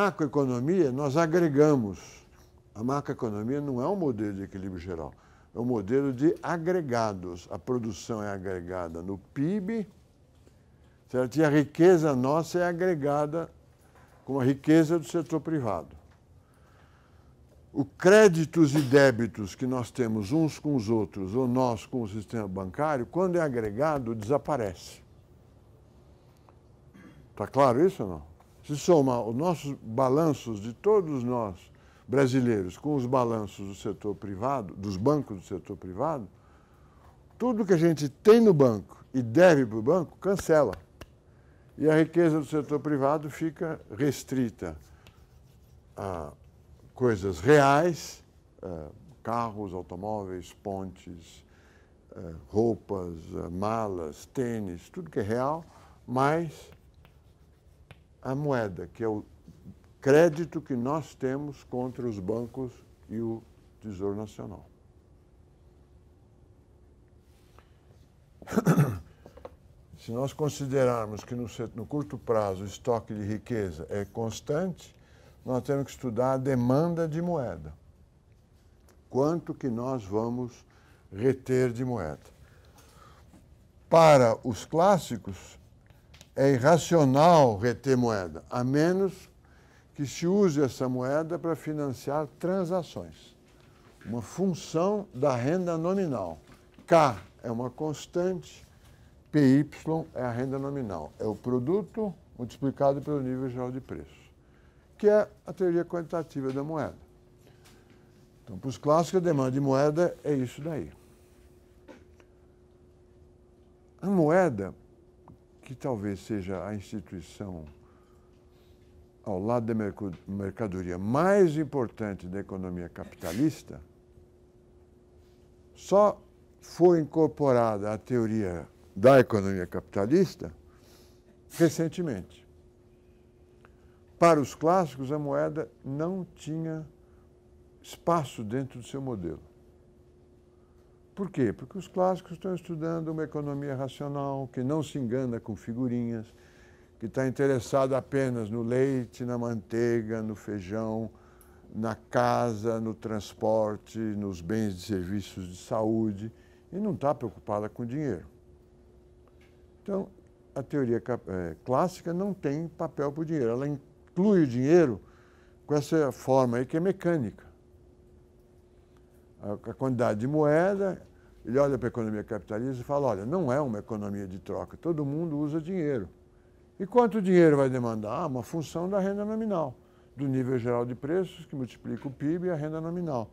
macroeconomia nós agregamos. A macroeconomia não é um modelo de equilíbrio geral, é um modelo de agregados. A produção é agregada no PIB, certo? E a riqueza nossa é agregada com a riqueza do setor privado. O créditos e débitos que nós temos uns com os outros, ou nós com o sistema bancário, quando é agregado, desaparece. Está claro isso ou não? Se somar os nossos balanços de todos nós brasileiros com os balanços do setor privado, dos bancos do setor privado, tudo que a gente tem no banco e deve para o banco cancela. E a riqueza do setor privado fica restrita a coisas reais, carros, automóveis, pontes, roupas, malas, tênis, tudo que é real, mas a moeda, que é o crédito que nós temos contra os bancos e o Tesouro Nacional. Se nós considerarmos que no, no, curto prazo o estoque de riqueza é constante, nós temos que estudar a demanda de moeda. Quanto que nós vamos reter de moeda? Para os clássicos, é irracional reter moeda, a menos que se use essa moeda para financiar transações. Uma função da renda nominal. K é uma constante, PY é a renda nominal. É o produto multiplicado pelo nível geral de preço, que é a teoria quantitativa da moeda. Então, para os clássicos, a demanda de moeda é isso daí. A moeda que talvez seja a instituição ao lado da mercadoria mais importante da economia capitalista, só foi incorporada à teoria da economia capitalista recentemente. Para os clássicos, a moeda não tinha espaço dentro do seu modelo. Por quê? Porque os clássicos estão estudando uma economia racional, que não se engana com figurinhas, que está interessada apenas no leite, na manteiga, no feijão, na casa, no transporte, nos bens e serviços de saúde, e não está preocupada com dinheiro. Então, a teoria é, clássica não tem papel para o dinheiro, ela inclui o dinheiro com essa forma aí que é mecânica a, quantidade de moeda, ele olha para a economia capitalista e fala, olha, não é uma economia de troca, todo mundo usa dinheiro. E quanto dinheiro vai demandar? Ah, uma função da renda nominal, do nível geral de preços que multiplica o PIB e a renda nominal.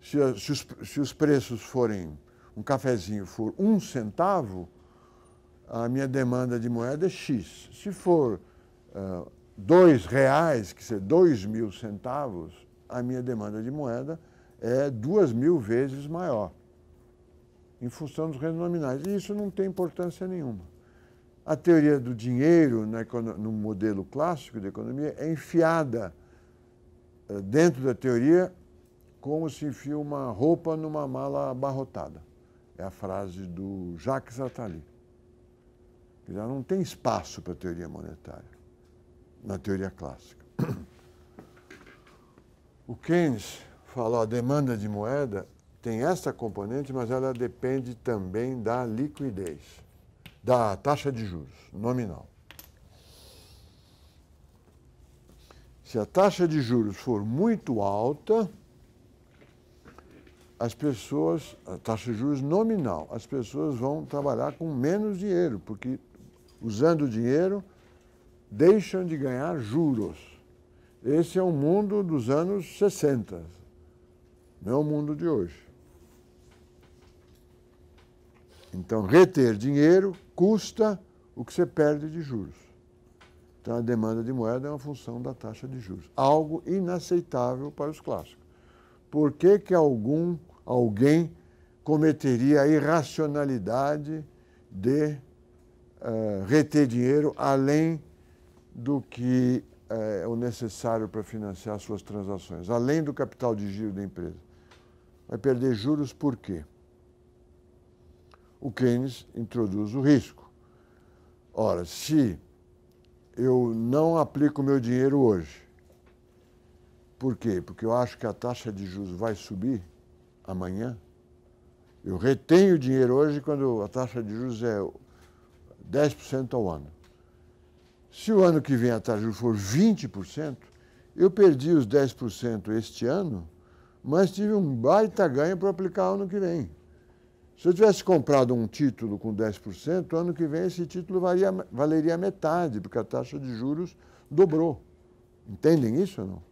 Se, se, os, se os preços forem, um cafezinho for um centavo, a minha demanda de moeda é X. Se for uh, dois reais, que ser dois mil centavos, a minha demanda de moeda é é duas mil vezes maior, em função dos rendimentos nominais. E isso não tem importância nenhuma. A teoria do dinheiro no modelo clássico da economia é enfiada eh, dentro da teoria como se enfia uma roupa numa mala abarrotada. É a frase do Jacques Attali. Já não tem espaço para a teoria monetária na teoria clássica. O Keynes falou, a demanda de moeda tem essa componente, mas ela depende também da liquidez, da taxa de juros nominal. Se a taxa de juros for muito alta, as pessoas, a taxa de juros nominal, as pessoas vão trabalhar com menos dinheiro, porque usando o dinheiro deixam de ganhar juros. Esse é o mundo dos anos 60, não é o mundo de hoje. Então, reter dinheiro custa o que você perde de juros. Então, a demanda de moeda é uma função da taxa de juros. Algo inaceitável para os clássicos. Por que, que algum, alguém cometeria a irracionalidade de uh, reter dinheiro além do que uh, é o necessário para financiar suas transações, além do capital de giro da empresa? vai perder juros por quê? O Keynes introduz o risco. Ora, se eu não aplico meu dinheiro hoje, por quê? Porque eu acho que a taxa de juros vai subir amanhã. Eu retenho o dinheiro hoje quando a taxa de juros é 10% ao ano. Se o ano que vem a taxa de juros for 20%, eu perdi os 10% este ano mas tive um baita ganho para aplicar ano que vem. Se eu tivesse comprado um título com 10%, ano que vem esse título valeria valeria metade, porque a taxa de juros dobrou. Entendem isso ou não?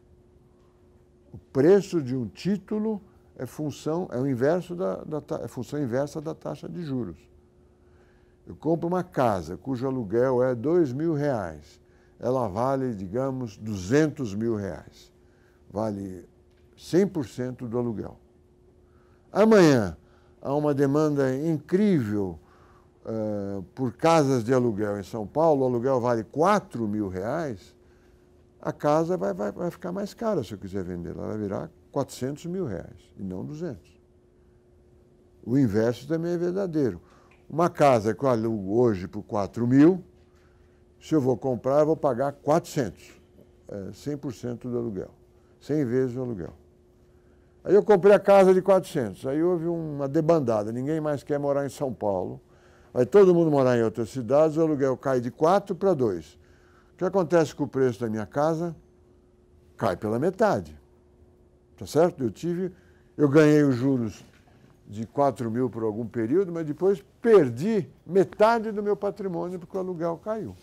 O preço de um título é função, é o inverso da, da é função inversa da taxa de juros. Eu compro uma casa cujo aluguel é dois mil reais. Ela vale, digamos, 200 mil reais. Vale 100% do aluguel. Amanhã há uma demanda incrível uh, por casas de aluguel em São Paulo, o aluguel vale 4 mil reais, a casa vai, vai, vai ficar mais cara se eu quiser vender, ela vai virar 400 mil reais e não 200. O inverso também é verdadeiro. Uma casa que eu alugo hoje por 4 mil, se eu vou comprar, eu vou pagar 400, é, 100% do aluguel, 100 vezes o aluguel. Aí eu comprei a casa de 400. Aí houve uma debandada. Ninguém mais quer morar em São Paulo. Vai todo mundo morar em outras cidades. O aluguel cai de 4 para 2. O que acontece com o preço da minha casa? Cai pela metade. Tá certo? Eu tive, eu ganhei os juros de 4 mil por algum período, mas depois perdi metade do meu patrimônio porque o aluguel caiu.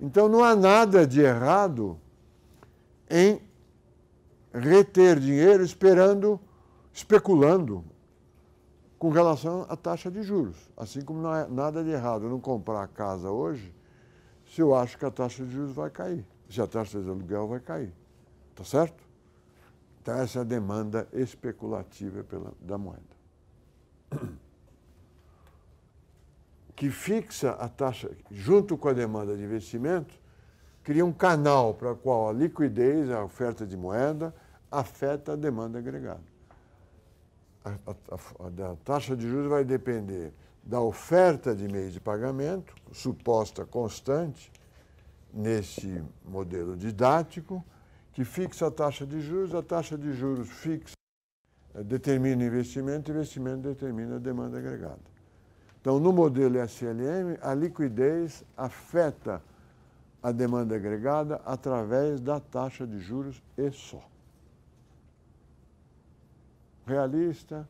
Então não há nada de errado em reter dinheiro esperando, especulando com relação à taxa de juros. Assim como não é nada de errado não comprar a casa hoje se eu acho que a taxa de juros vai cair, se a taxa de aluguel vai cair. Está certo? Então, essa é a demanda especulativa pela, da moeda. Que fixa a taxa, junto com a demanda de investimento, cria um canal para o qual a liquidez, a oferta de moeda, afeta a demanda agregada. A, a, a, a taxa de juros vai depender da oferta de meios de pagamento, suposta constante, nesse modelo didático, que fixa a taxa de juros, a taxa de juros fixa eh, determina o investimento, investimento determina a demanda agregada. Então, no modelo SLM, a liquidez afeta a demanda agregada através da taxa de juros e só realista,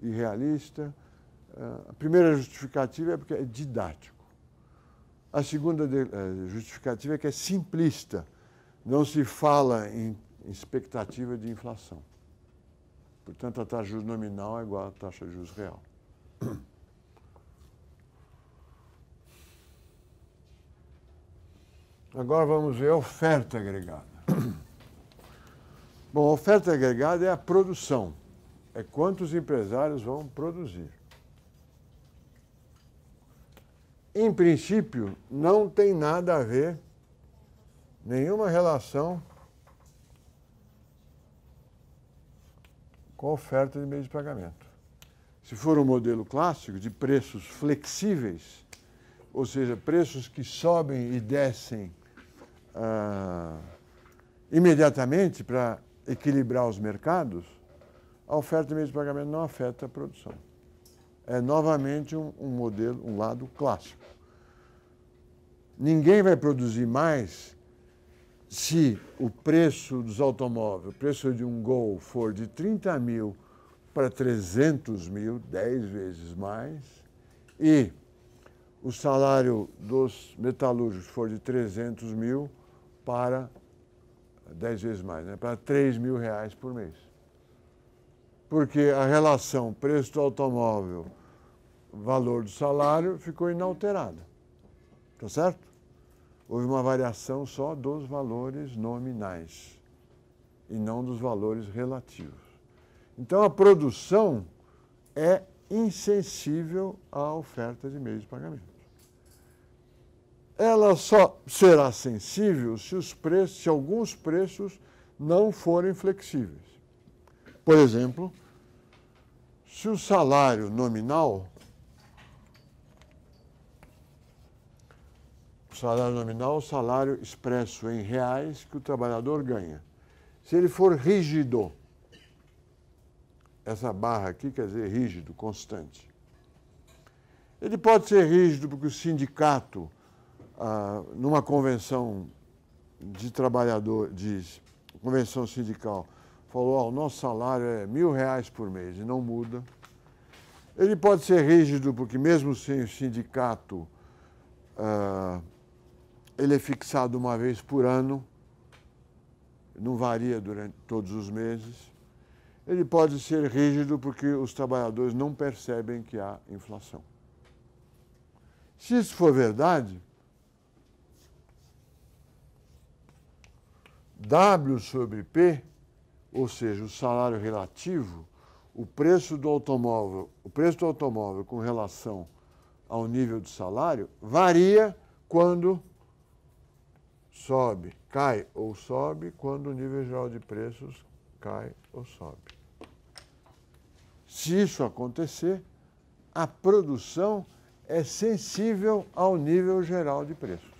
irrealista. Eh, a primeira justificativa é porque é didático. A segunda eh, justificativa é que é simplista. Não se fala em expectativa de inflação. Portanto, a taxa de juros nominal é igual à taxa de juros real. Agora vamos ver a oferta agregada. Bom, a oferta agregada é a produção é quantos empresários vão produzir. Em princípio, não tem nada a ver, nenhuma relação com a oferta de meio de pagamento. Se for um modelo clássico de preços flexíveis, ou seja, preços que sobem e descem ah, imediatamente para equilibrar os mercados, a oferta de meios de pagamento não afeta a produção. É novamente um, um modelo, um lado clássico. Ninguém vai produzir mais se o preço dos automóveis, o preço de um Gol for de 30 mil para 300 mil, 10 vezes mais, e o salário dos metalúrgicos for de 300 mil para 10 vezes mais, né, para 3 mil reais por mês porque a relação preço do automóvel, valor do salário ficou inalterada. Tá certo? Houve uma variação só dos valores nominais e não dos valores relativos. Então a produção é insensível à oferta de meios de pagamento. Ela só será sensível se os preços, se alguns preços não forem flexíveis. Por exemplo, se o salário nominal, o salário nominal é o salário expresso em reais que o trabalhador ganha. Se ele for rígido, essa barra aqui quer dizer rígido, constante. Ele pode ser rígido porque o sindicato, ah, numa convenção de trabalhador, diz convenção sindical, falou, ó, o nosso salário é mil reais por mês e não muda. Ele pode ser rígido, porque mesmo sem o sindicato, uh, ele é fixado uma vez por ano, não varia durante todos os meses. Ele pode ser rígido porque os trabalhadores não percebem que há inflação. Se isso for verdade, W sobre P ou seja, o salário relativo, o preço do automóvel, o preço do automóvel com relação ao nível do salário varia quando sobe, cai ou sobe, quando o nível geral de preços cai ou sobe. Se isso acontecer, a produção é sensível ao nível geral de preços.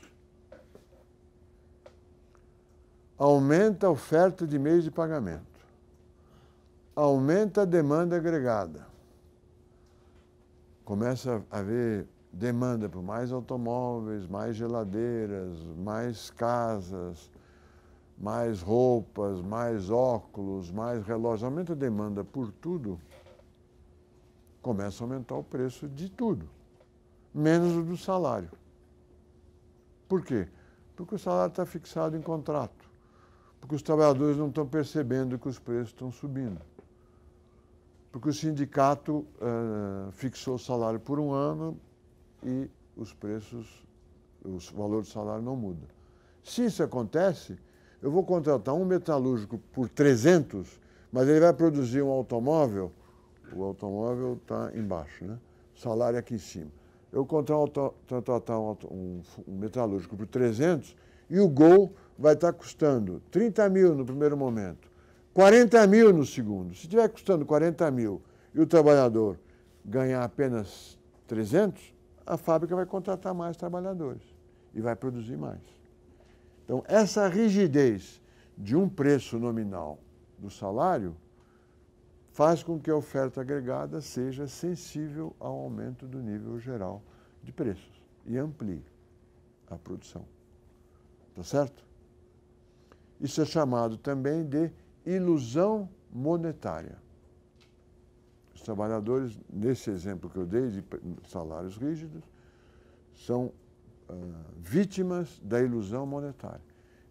aumenta a oferta de meios de pagamento, aumenta a demanda agregada, começa a haver demanda por mais automóveis, mais geladeiras, mais casas, mais roupas, mais óculos, mais relógios, aumenta a demanda por tudo, começa a aumentar o preço de tudo, menos o do salário. Por quê? Porque o salário está fixado em contrato. Porque os trabalhadores não estão percebendo que os preços estão subindo. Porque o sindicato uh, fixou o salário por um ano e os preços, o valor do salário não muda. Se isso acontece, eu vou contratar um metalúrgico por 300, mas ele vai produzir um automóvel, o automóvel está embaixo, né? O salário é aqui em cima. Eu vou contratar um, um metalúrgico por 300 e o Gol vai estar custando 30 mil no primeiro momento, 40 mil no segundo. Se estiver custando 40 mil e o trabalhador ganhar apenas 300, a fábrica vai contratar mais trabalhadores e vai produzir mais. Então, essa rigidez de um preço nominal do salário faz com que a oferta agregada seja sensível ao aumento do nível geral de preços e amplie a produção. Tá certo? Isso é chamado também de ilusão monetária. Os trabalhadores, nesse exemplo que eu dei de salários rígidos, são ah, vítimas da ilusão monetária.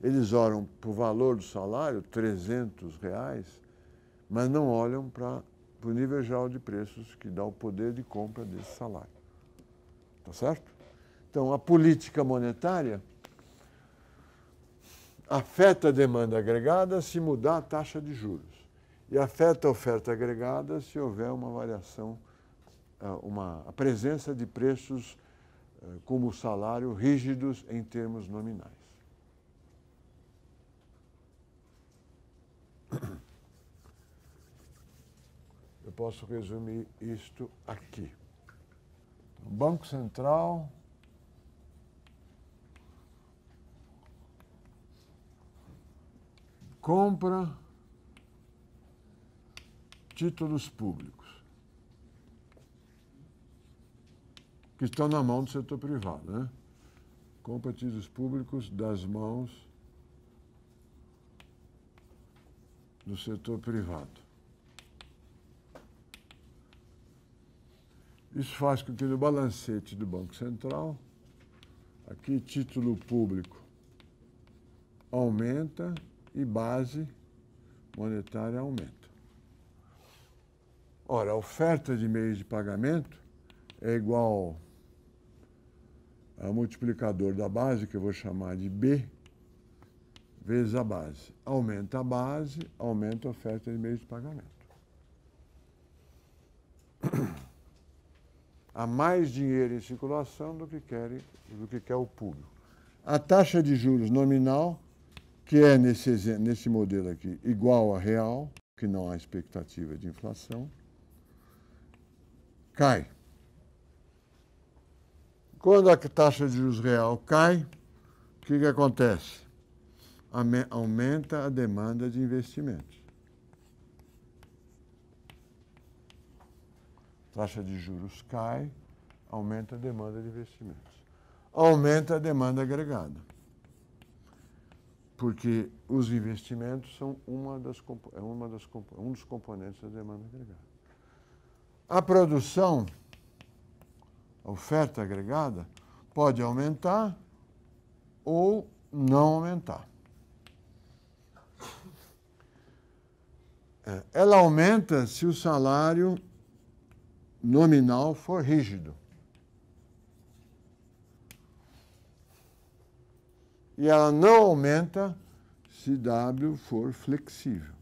Eles olham para o valor do salário, 300 reais, mas não olham para o nível geral de preços que dá o poder de compra desse salário. está certo? Então, a política monetária afeta a demanda agregada se mudar a taxa de juros e afeta a oferta agregada se houver uma variação, ah, uma, a presença de preços ah, como salário rígidos em termos nominais. Eu posso resumir isto aqui. O Banco Central compra títulos públicos que estão na mão do setor privado, né? Compra títulos públicos das mãos do setor privado. Isso faz com que no balancete do Banco Central, aqui título público aumenta e base monetária aumenta. Ora, a oferta de meios de pagamento é igual ao multiplicador da base, que eu vou chamar de B, vezes a base. Aumenta a base, aumenta a oferta de meios de pagamento. Há mais dinheiro em circulação do que, quer, do que quer o público. A taxa de juros nominal que é nesse, nesse modelo aqui igual a real, que não há expectativa de inflação, cai. Quando a taxa de juros real cai, o que, que acontece? Aumenta a demanda de investimentos. Taxa de juros cai, aumenta a demanda de investimentos. Aumenta a demanda agregada porque os investimentos são uma das, é uma das, é um dos componentes da demanda agregada. A produção, a oferta agregada, pode aumentar ou não aumentar. É, ela aumenta se o salário nominal for rígido. e ela não aumenta se W for flexível.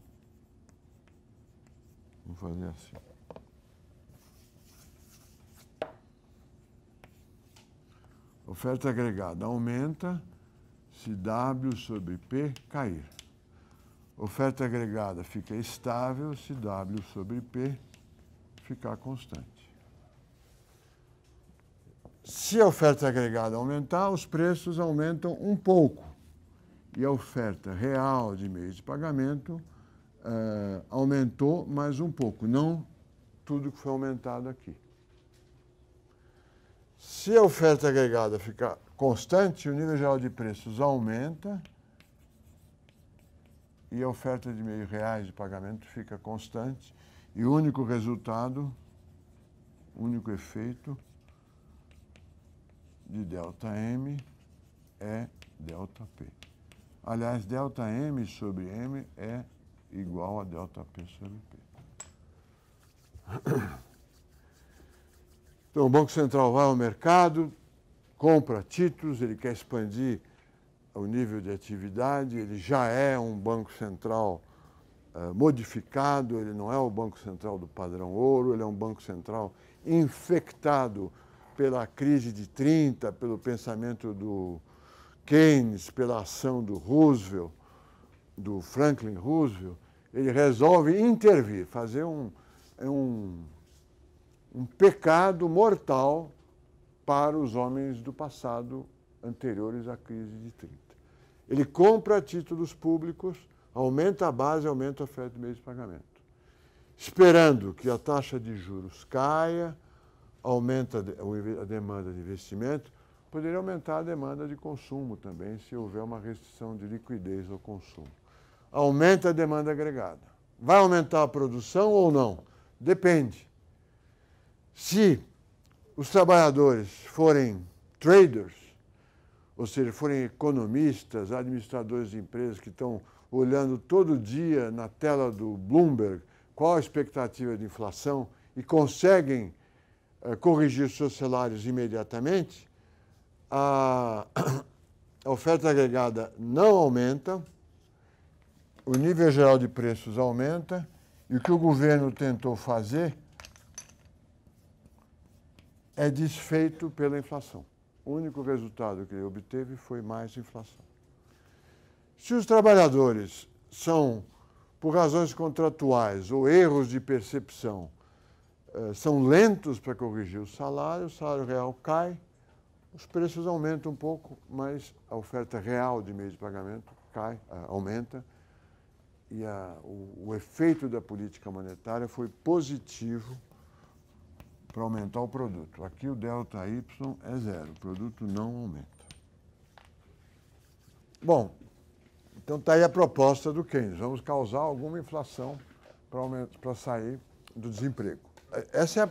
Vou fazer assim. Oferta agregada aumenta se W sobre P cair. Oferta agregada fica estável se W sobre P ficar constante. Se a oferta é agregada aumentar, os preços aumentam um pouco e a oferta real de meios de pagamento uh, aumentou mais um pouco, não tudo que foi aumentado aqui. Se a oferta agregada ficar constante, o nível geral de preços aumenta e a oferta de meios reais de pagamento fica constante e o único resultado, único efeito, de ΔM é ΔP. Aliás, ΔM sobre M é igual a ΔP sobre P. Então, o Banco Central vai ao mercado, compra títulos, ele quer expandir o nível de atividade, ele já é um Banco Central eh, modificado, ele não é o Banco Central do padrão ouro, ele é um Banco Central infectado pela crise de 30, pelo pensamento do Keynes, pela ação do Roosevelt, do Franklin Roosevelt, ele resolve intervir, fazer um, é um, um pecado mortal para os homens do passado anteriores à crise de 30. Ele compra títulos públicos, aumenta a base, aumenta a oferta de meio de pagamento, esperando que a taxa de juros caia, aumenta a demanda de investimento, poderia aumentar a demanda de consumo também, se houver uma restrição de liquidez ao consumo. Aumenta a demanda agregada. Vai aumentar a produção ou não? Depende. Se os trabalhadores forem traders, ou seja, forem economistas, administradores de empresas que estão olhando todo dia na tela do Bloomberg qual a expectativa de inflação e conseguem eh, corrigir seus salários imediatamente, a, a oferta agregada não aumenta, o nível geral de preços aumenta, e o que o governo tentou fazer é desfeito pela inflação. O único resultado que ele obteve foi mais inflação. Se os trabalhadores são, por razões contratuais ou erros de percepção, eh, são lentos para corrigir o salário, o salário real cai, os preços aumentam um pouco, mas a oferta real de meio de pagamento cai, eh, aumenta, e a, o, o efeito da política monetária foi positivo para aumentar o produto. Aqui o delta Y é zero, o produto não aumenta. Bom, então está aí a proposta do Keynes. Vamos causar alguma inflação para sair do desemprego. Essa é a,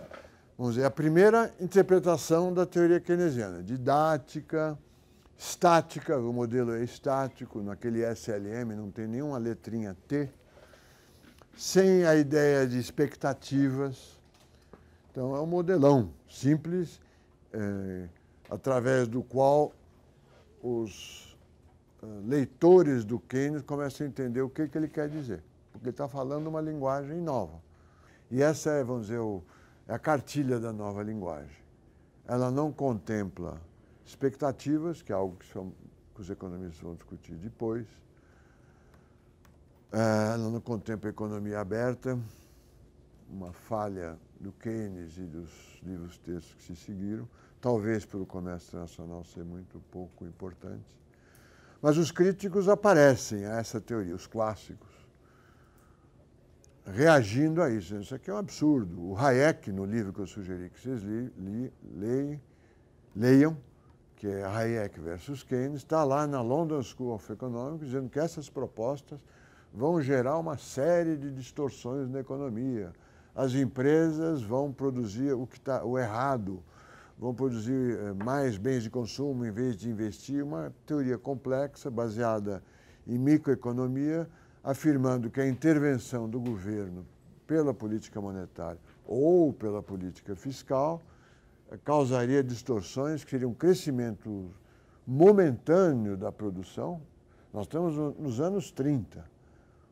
vamos dizer, a primeira interpretação da teoria keynesiana, didática, estática, o modelo é estático, naquele SLM não tem nenhuma letrinha T, sem a ideia de expectativas. Então é um modelão simples, é, através do qual os é, leitores do Keynes começam a entender o que, que ele quer dizer, porque ele está falando uma linguagem nova. E essa é, vamos dizer, é a cartilha da nova linguagem. Ela não contempla expectativas, que é algo que, os economistas vão discutir depois. É, ela não contempla economia aberta, uma falha do Keynes e dos livros textos que se seguiram, talvez pelo comércio internacional ser muito pouco importante. Mas os críticos aparecem a essa teoria, os clássicos reagindo a isso. Isso aqui é um absurdo. O Hayek, no livro que eu sugeri que vocês li, li, leiam, leiam, que é Hayek versus Keynes, está lá na London School of Economics dizendo que essas propostas vão gerar uma série de distorções na economia. As empresas vão produzir o que está o errado, vão produzir eh, mais bens de consumo em vez de investir. Uma teoria complexa baseada em microeconomia afirmando que a intervenção do governo pela política monetária ou pela política fiscal eh, causaria distorções que seriam um crescimento momentâneo da produção. Nós estamos nos anos 30.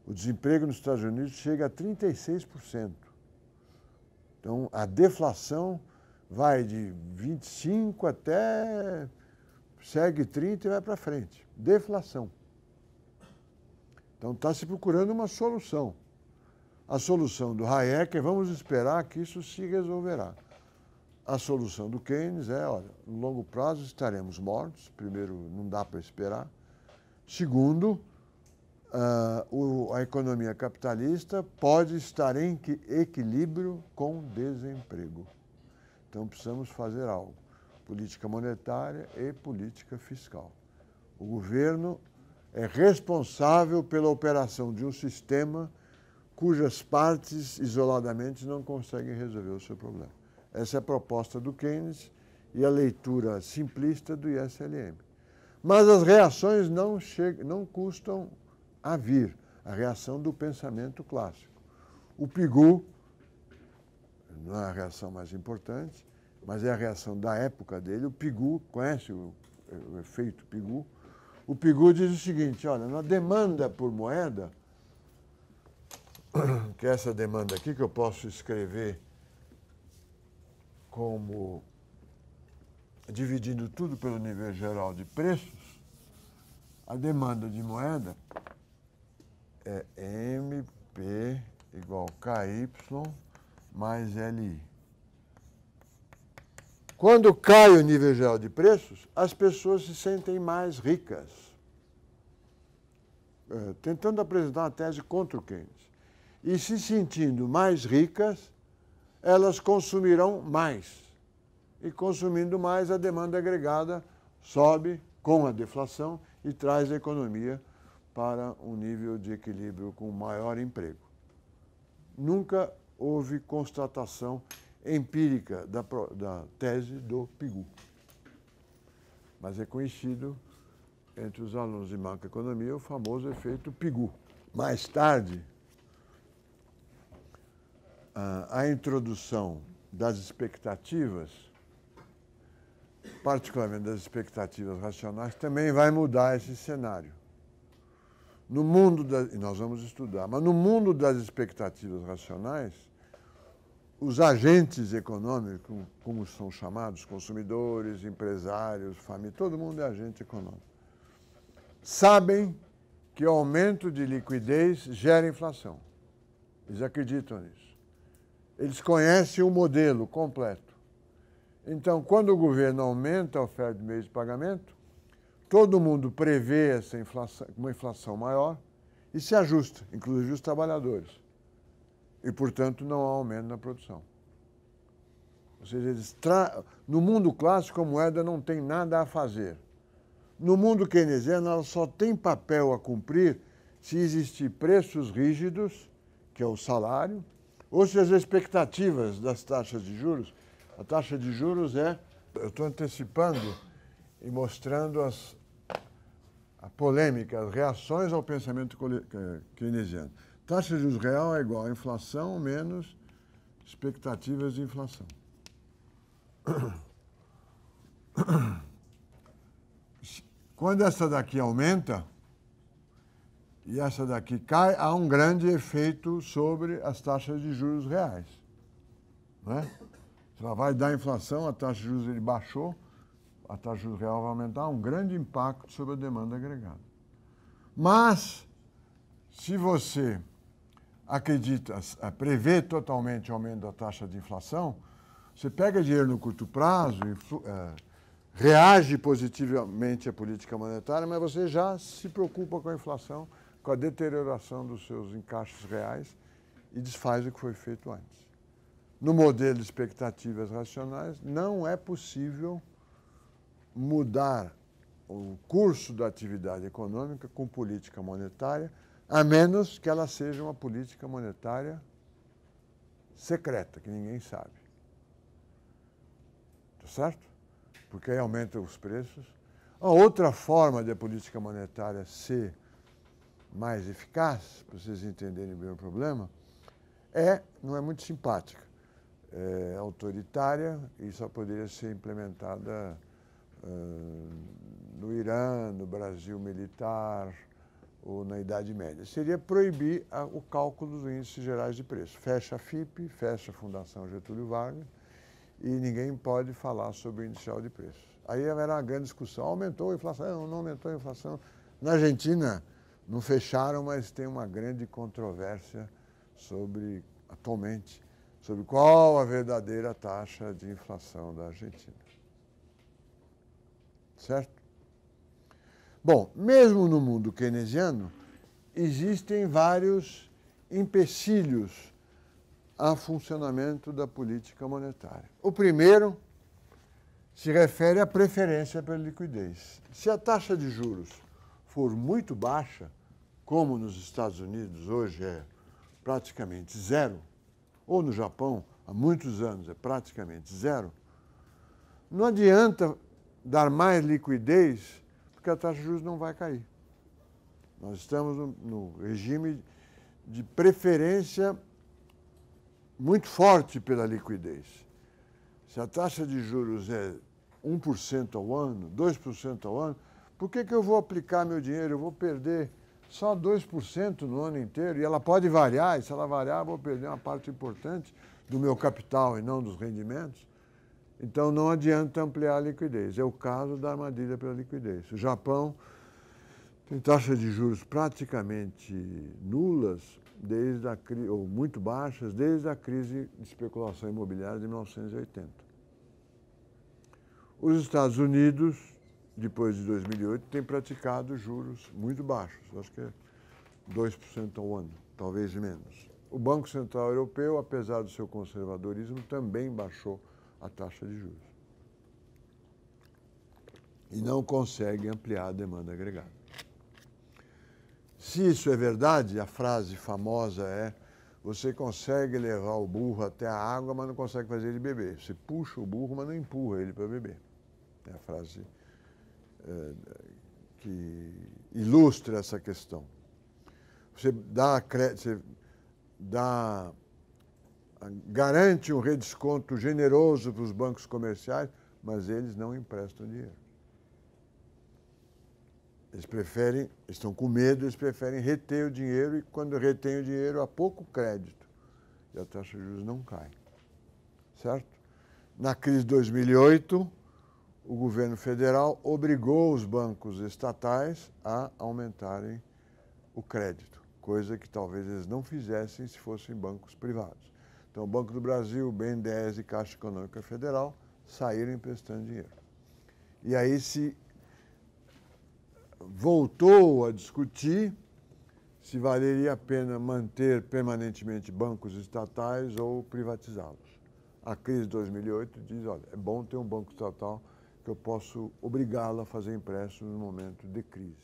O desemprego nos Estados Unidos chega a 36%. Então, a deflação vai de 25 até segue 30 e vai para frente. Deflação. Então está se procurando uma solução. A solução do Hayek é vamos esperar que isso se resolverá. A solução do Keynes é, olha, no longo prazo estaremos mortos. Primeiro, não dá para esperar. Segundo, uh, o, a economia capitalista pode estar em equilíbrio com desemprego. Então precisamos fazer algo: política monetária e política fiscal. O governo é responsável pela operação de um sistema cujas partes isoladamente não conseguem resolver o seu problema. Essa é a proposta do Keynes e a leitura simplista do ISLM. Mas as reações não, chegam, não custam a vir a reação do pensamento clássico. O Pigou não é a reação mais importante, mas é a reação da época dele. O Pigou, conhece o, o efeito Pigou? O Pigu diz o seguinte, olha, na demanda por moeda, que é essa demanda aqui que eu posso escrever como dividindo tudo pelo nível geral de preços, a demanda de moeda é MP igual KY mais LI. Quando cai o nível geral de preços, as pessoas se sentem mais ricas. É, tentando apresentar uma tese contra o Keynes. E se sentindo mais ricas, elas consumirão mais. E consumindo mais, a demanda agregada sobe com a deflação e traz a economia para um nível de equilíbrio com maior emprego. Nunca houve constatação empírica da, da tese do Pigu. Mas é conhecido entre os alunos de macroeconomia o famoso efeito Pigu. Mais tarde, ah, a introdução das expectativas, particularmente das expectativas racionais, também vai mudar esse cenário. No mundo da, e nós vamos estudar, mas no mundo das expectativas racionais, os agentes econômicos, como são chamados, consumidores, empresários, família, todo mundo é agente econômico, sabem que o aumento de liquidez gera inflação. Eles acreditam nisso. Eles conhecem o modelo completo. Então, quando o governo aumenta a oferta de meios de pagamento, todo mundo prevê essa inflação, uma inflação maior e se ajusta, inclusive os trabalhadores e, portanto, não há aumento na produção. Ou seja, eles tra... no mundo clássico a moeda não tem nada a fazer. No mundo keynesiano ela só tem papel a cumprir se existir preços rígidos, que é o salário, ou se as expectativas das taxas de juros, a taxa de juros é, eu estou antecipando e mostrando as, a polêmica, as reações ao pensamento eh, keynesiano. Taxa de juros real é igual a inflação menos expectativas de inflação. Quando essa daqui aumenta e essa daqui cai, há um grande efeito sobre as taxas de juros reais. Né? Ela vai dar inflação, a taxa de juros ele baixou, a taxa de juros real vai aumentar, há um grande impacto sobre a demanda agregada. Mas, se você acredita, é, prevê totalmente o aumento da taxa de inflação, você pega dinheiro no curto prazo, é, reage positivamente à política monetária, mas você já se preocupa com a inflação, com a deterioração dos seus encaixes reais e desfaz o que foi feito antes. No modelo de expectativas racionais, não é possível mudar o curso da atividade econômica com política monetária a menos que ela seja uma política monetária secreta, que ninguém sabe. Está certo? Porque aí aumenta os preços. A outra forma de a política monetária ser mais eficaz, para vocês entenderem bem o problema, é, não é muito simpática, é autoritária e só poderia ser implementada uh, no Irã, no Brasil militar, ou na Idade Média, seria proibir a, o cálculo dos índices gerais de preço. Fecha a FIP, fecha a Fundação Getúlio Vargas e ninguém pode falar sobre o índice geral de preço. Aí era uma grande discussão, aumentou a inflação, não aumentou a inflação. Na Argentina não fecharam, mas tem uma grande controvérsia sobre, atualmente, sobre qual a verdadeira taxa de inflação da Argentina. Certo? Bom, mesmo no mundo keynesiano, existem vários empecilhos ao funcionamento da política monetária. O primeiro se refere à preferência pela liquidez. Se a taxa de juros for muito baixa, como nos Estados Unidos hoje é praticamente zero, ou no Japão há muitos anos é praticamente zero, não adianta dar mais liquidez porque a taxa de juros não vai cair. Nós estamos no, regime de preferência muito forte pela liquidez. Se a taxa de juros é 1% ao ano, 2% ao ano, por que, que eu vou aplicar meu dinheiro? Eu vou perder só 2% no ano inteiro e ela pode variar, e se ela variar, eu vou perder uma parte importante do meu capital e não dos rendimentos. Então não adianta ampliar a liquidez. É o caso da armadilha pela liquidez. O Japão tem taxas de juros praticamente nulas desde a ou muito baixas desde a crise de especulação imobiliária de 1980. Os Estados Unidos, depois de 2008, têm praticado juros muito baixos, acho que é 2% ao ano, talvez menos. O Banco Central Europeu, apesar do seu conservadorismo, também baixou a taxa de juros. E não consegue ampliar a demanda agregada. Se isso é verdade, a frase famosa é: você consegue levar o burro até a água, mas não consegue fazer ele beber. Você puxa o burro, mas não empurra ele para beber. É a frase é, que ilustra essa questão. Você dá, você dá garante um redesconto generoso para os bancos comerciais, mas eles não emprestam dinheiro. Eles preferem, estão com medo, eles preferem reter o dinheiro e quando retém o dinheiro há pouco crédito e a taxa de juros não cai. Certo? Na crise de 2008, o governo federal obrigou os bancos estatais a aumentarem o crédito, coisa que talvez eles não fizessem se fossem bancos privados. Então, o Banco do Brasil, BNDES e Caixa Econômica Federal saíram emprestando dinheiro. E aí se voltou a discutir se valeria a pena manter permanentemente bancos estatais ou privatizá-los. A crise de 2008 diz, olha, é bom ter um banco estatal que eu posso obrigá-lo a fazer empréstimo no momento de crise.